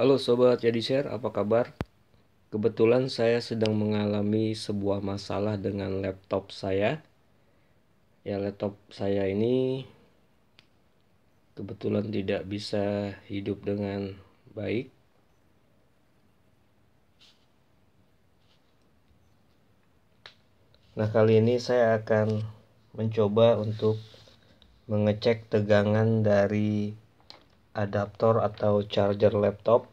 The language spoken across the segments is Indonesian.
Halo Sobat Jadi Share, apa kabar? Kebetulan saya sedang mengalami sebuah masalah dengan laptop saya. Ya laptop saya ini kebetulan tidak bisa hidup dengan baik. Nah kali ini saya akan mencoba untuk mengecek tegangan dari adaptor atau charger laptop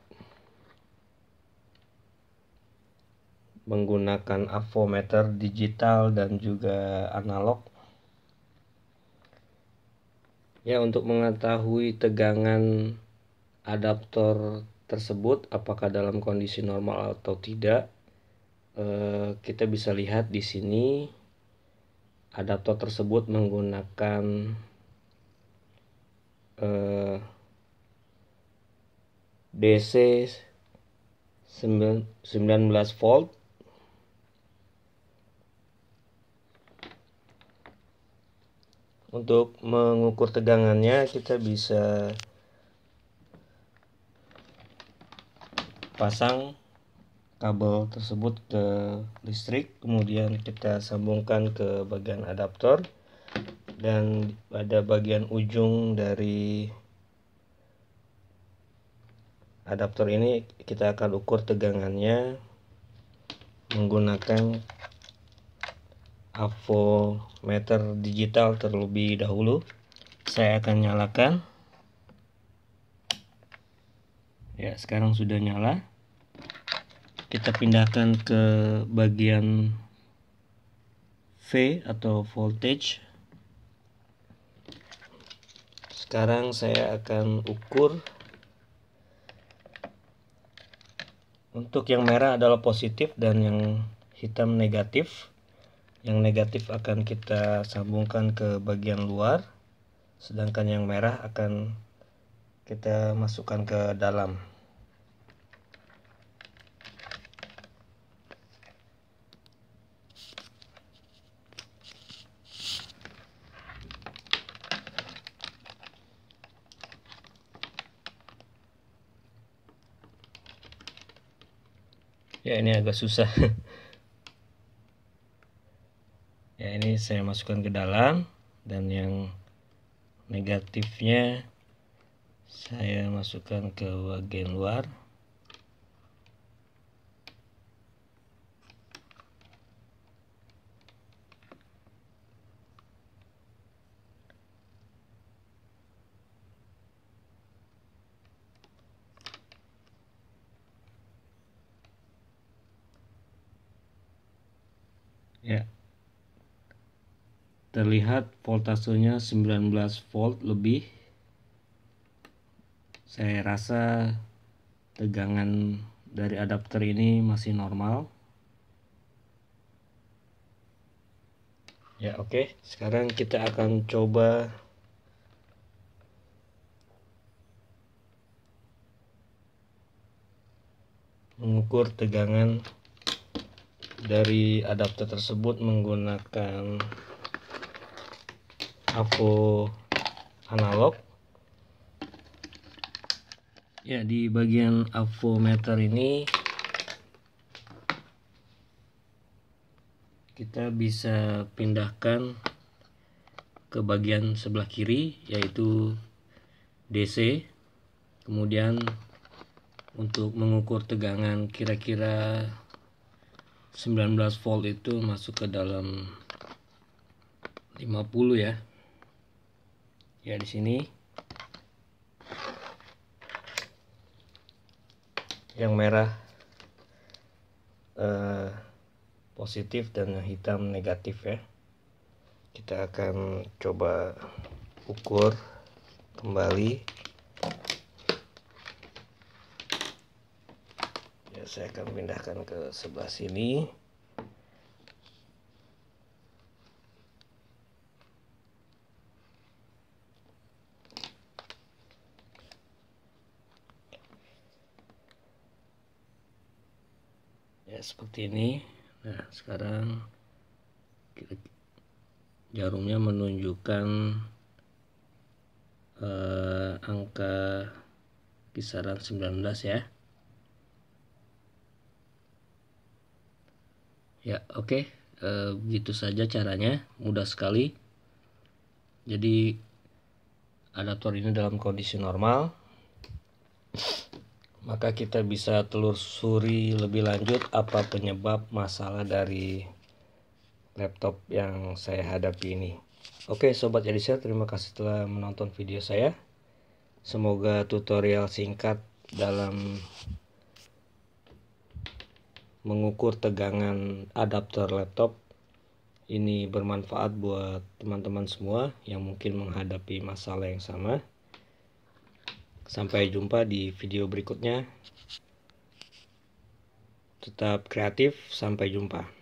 menggunakan avometer digital dan juga analog ya untuk mengetahui tegangan adaptor tersebut apakah dalam kondisi normal atau tidak eh, kita bisa lihat di sini adaptor tersebut menggunakan eh, DC 19 volt untuk mengukur tegangannya kita bisa pasang kabel tersebut ke listrik kemudian kita sambungkan ke bagian adaptor dan pada bagian ujung dari adaptor ini kita akan ukur tegangannya menggunakan avometer digital terlebih dahulu saya akan nyalakan ya sekarang sudah nyala kita pindahkan ke bagian V atau voltage sekarang saya akan ukur Untuk yang merah adalah positif dan yang hitam negatif. Yang negatif akan kita sambungkan ke bagian luar, sedangkan yang merah akan kita masukkan ke dalam. ya ini agak susah ya ini saya masukkan ke dalam dan yang negatifnya saya masukkan ke bagian luar ya terlihat voltasenya 19 volt lebih saya rasa tegangan dari adapter ini masih normal ya oke okay. sekarang kita akan coba mengukur tegangan dari adapter tersebut menggunakan aku analog ya di bagian meter ini kita bisa pindahkan ke bagian sebelah kiri yaitu DC kemudian untuk mengukur tegangan kira-kira 19 volt itu masuk ke dalam 50 ya ya di sini yang merah eh, positif dan yang hitam negatif ya kita akan coba ukur kembali saya akan pindahkan ke sebelah sini ya seperti ini nah sekarang jarumnya menunjukkan eh, angka kisaran 19 ya ya oke okay. Eh, begitu saja caranya mudah sekali jadi adaptor ini dalam kondisi normal maka kita bisa telusuri lebih lanjut apa penyebab masalah dari laptop yang saya hadapi ini oke okay, sobat saya terima kasih telah menonton video saya semoga tutorial singkat dalam mengukur tegangan adapter laptop ini bermanfaat buat teman-teman semua yang mungkin menghadapi masalah yang sama sampai jumpa di video berikutnya tetap kreatif sampai jumpa